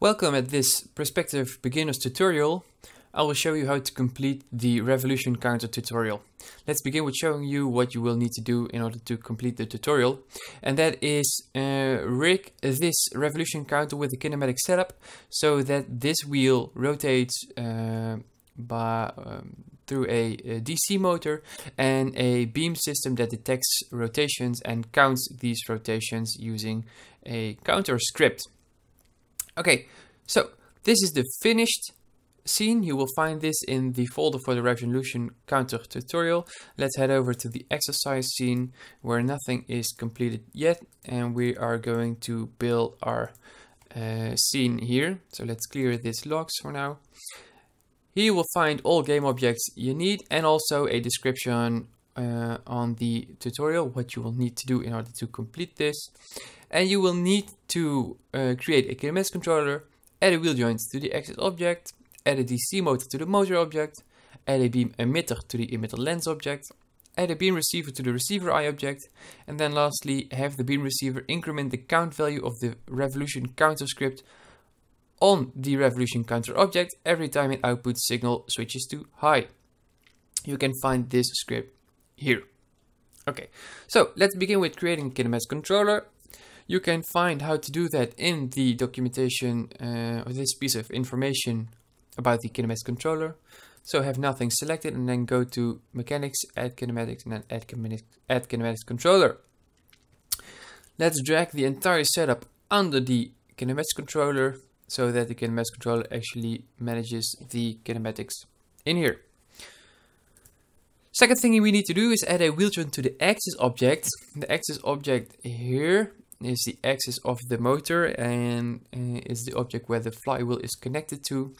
Welcome at this perspective Beginners tutorial. I will show you how to complete the Revolution Counter tutorial. Let's begin with showing you what you will need to do in order to complete the tutorial. And that is uh, rig this Revolution Counter with a kinematic setup so that this wheel rotates uh, by, um, through a, a, DC motor and a beam system that detects rotations and counts these rotations using a counter script. Okay, so this is the finished scene. You will find this in the folder for the Revolution counter tutorial. Let's head over to the exercise scene where nothing is completed yet and we are going to build our uh, scene here. So let's clear this logs for now. Here you will find all game objects you need and also a description uh, on the tutorial, what you will need to do in order to complete this and you will need to uh, create a KMS controller, add a wheel joint to the axis object, add a DC motor to the motor object, add a beam emitter to the emitter lens object, add a beam receiver to the receiver eye object, and then lastly have the beam receiver increment the count value of the revolution counter script on the revolution counter object every time an output signal switches to high. You can find this script here. Okay, so let's begin with creating a KMS controller. You can find how to do that in the documentation uh, of this piece of information about the kinematics controller. So have nothing selected and then go to mechanics, add kinematics and then add kinematics, add kinematics controller. Let's drag the entire setup under the kinematics controller so that the kinematics controller actually manages the kinematics in here. Second thing we need to do is add a wheel joint to the axis object. The axis object here is the axis of the motor and uh, is the object where the flywheel is connected to.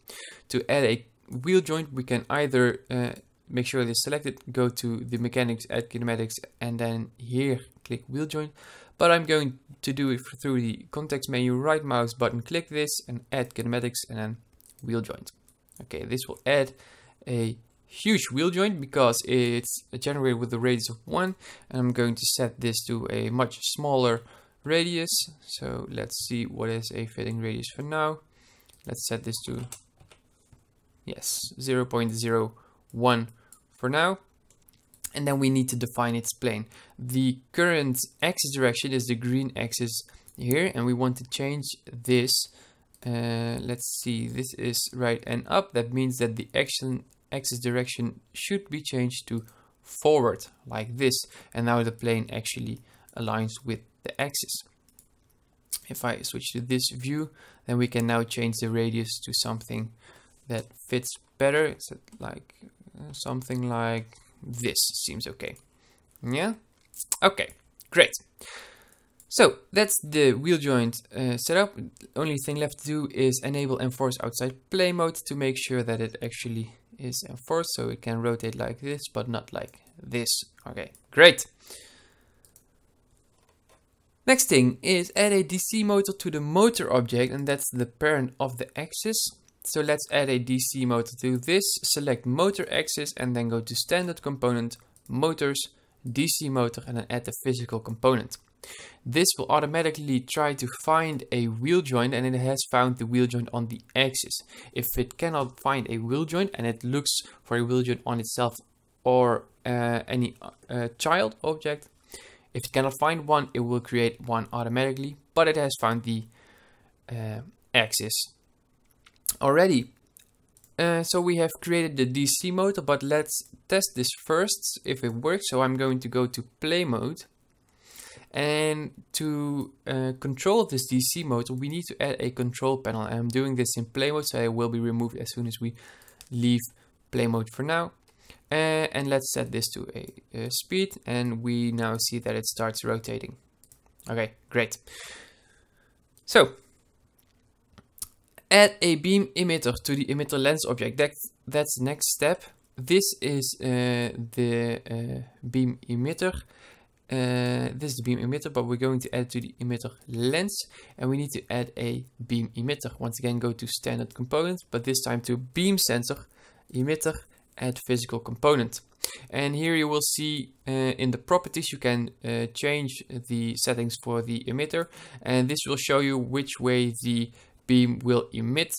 To add a wheel joint, we can either uh, make sure it is selected, go to the mechanics, add kinematics, and then here click wheel joint. But I'm going to do it through the context menu, right mouse button, click this and add kinematics and then wheel joint. Okay, this will add a huge wheel joint because it's generated with the radius of 1 and I'm going to set this to a much smaller radius. So let's see what is a fitting radius for now. Let's set this to, yes, 0.01 for now. And then we need to define its plane. The current axis direction is the green axis here, and we want to change this. Uh, let's see, this is right and up. That means that the action axis direction should be changed to forward like this. And now the plane actually aligns with the axis. If I switch to this view, then we can now change the radius to something that fits better. It's like uh, something like this seems okay. Yeah. Okay. Great. So that's the wheel joint uh, setup. Only thing left to do is enable enforce outside play mode to make sure that it actually is enforced so it can rotate like this but not like this. Okay, great. Next thing is add a DC motor to the motor object and that's the parent of the axis. So let's add a DC motor to this, select motor axis and then go to standard component, motors, DC motor and then add the physical component. This will automatically try to find a wheel joint and it has found the wheel joint on the axis. If it cannot find a wheel joint and it looks for a wheel joint on itself or uh, any uh, child object, if it cannot find one, it will create one automatically, but it has found the uh, axis already. Uh, so we have created the DC motor, but let's test this first if it works. So I'm going to go to play mode. And to uh, control this DC motor, we need to add a control panel. I'm doing this in play mode, so it will be removed as soon as we leave play mode for now. Uh, and let's set this to a, a speed and we now see that it starts rotating. Okay, great. So, add a beam emitter to the emitter lens object. That, that's the next step. This is uh, the uh, beam emitter. Uh, this is the beam emitter, but we're going to add to the emitter lens. And we need to add a beam emitter. Once again, go to standard components, but this time to beam sensor, emitter, add physical component. And here you will see uh, in the properties you can uh, change the settings for the emitter and this will show you which way the beam will emit.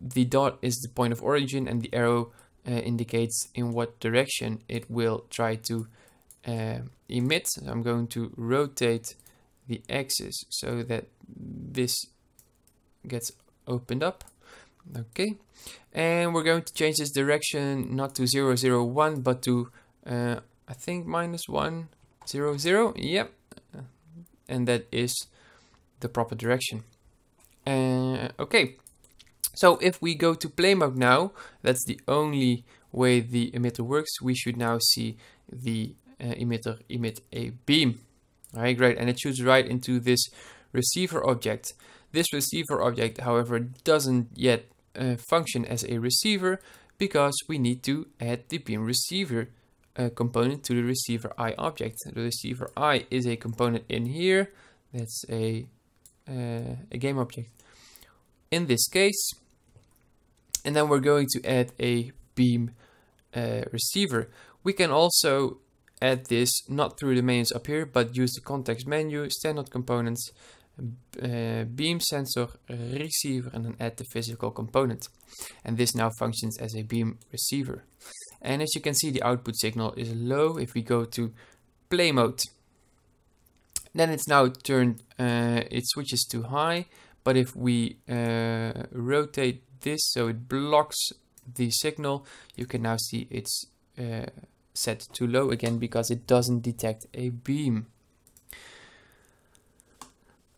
The dot is the point of origin and the arrow uh, indicates in what direction it will try to uh, emit. So I'm going to rotate the axis so that this gets opened up okay and we're going to change this direction not to 001 but to uh, I think minus 1 0 0 yep and that is the proper direction uh, okay so if we go to play mode now that's the only way the emitter works we should now see the uh, emitter emit a beam all right great and it shoots right into this receiver object this receiver object, however, doesn't yet uh, function as a receiver because we need to add the beam receiver uh, component to the receiver i object. The receiver i is a component in here. That's a, uh, a game object in this case. And then we're going to add a beam uh, receiver. We can also add this not through the menus up here, but use the context menu, standard components, Eh, beam sensor, receiver, and then add the physical component. And this now functions as a beam receiver. And as you can see, the output signal is low. If we go to play mode, then it's now turned, uh, it switches to high. But if we uh, rotate this so it blocks the signal, you can now see it's set to low again because it doesn't detect a beam.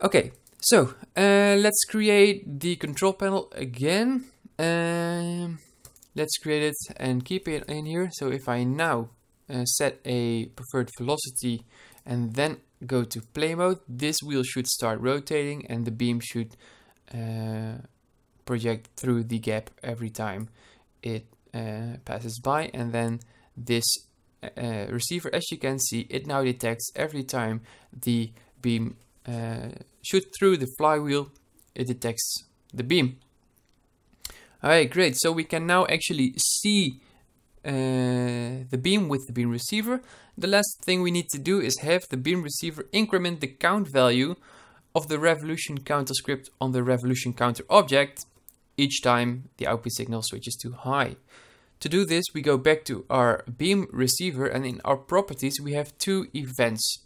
Okay, so uh, let's create the control panel again. Um, let's create it and keep it in here. So if I now uh, set a preferred velocity and then go to play mode, this wheel should start rotating and the beam should uh, project through the gap every time it uh, passes by. And then this uh, uh, receiver, as you can see, it now detects every time the beam uh, shoot through the flywheel, it detects the beam. Alright, great. So we can now actually see uh, the beam with the beam receiver. The last thing we need to do is have the beam receiver increment the count value of the revolution counter script on the revolution counter object each time the output signal switches to high. To do this, we go back to our beam receiver and in our properties, we have two events.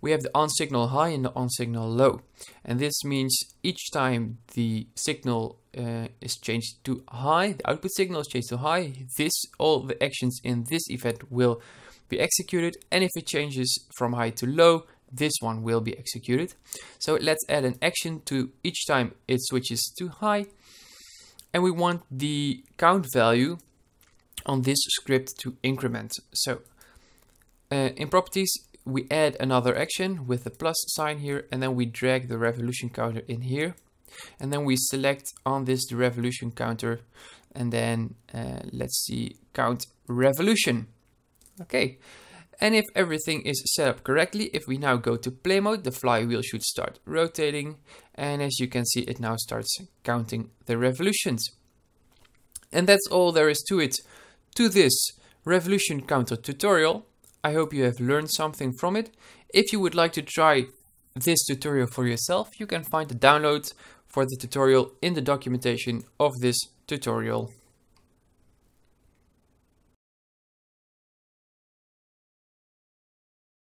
We have the on signal high and the on signal low. And this means each time the signal uh, is changed to high, the output signal is changed to high, this, all the actions in this event will be executed. And if it changes from high to low, this one will be executed. So let's add an action to each time it switches to high. And we want the count value on this script to increment. So uh, in properties, we add another action with the plus sign here, and then we drag the revolution counter in here. And then we select on this the revolution counter, and then uh, let's see, count revolution. Okay. And if everything is set up correctly, if we now go to play mode, the flywheel should start rotating. And as you can see, it now starts counting the revolutions. And that's all there is to it to this revolution counter tutorial. I hope you have learned something from it. If you would like to try this tutorial for yourself, you can find the download for the tutorial in the documentation of this tutorial.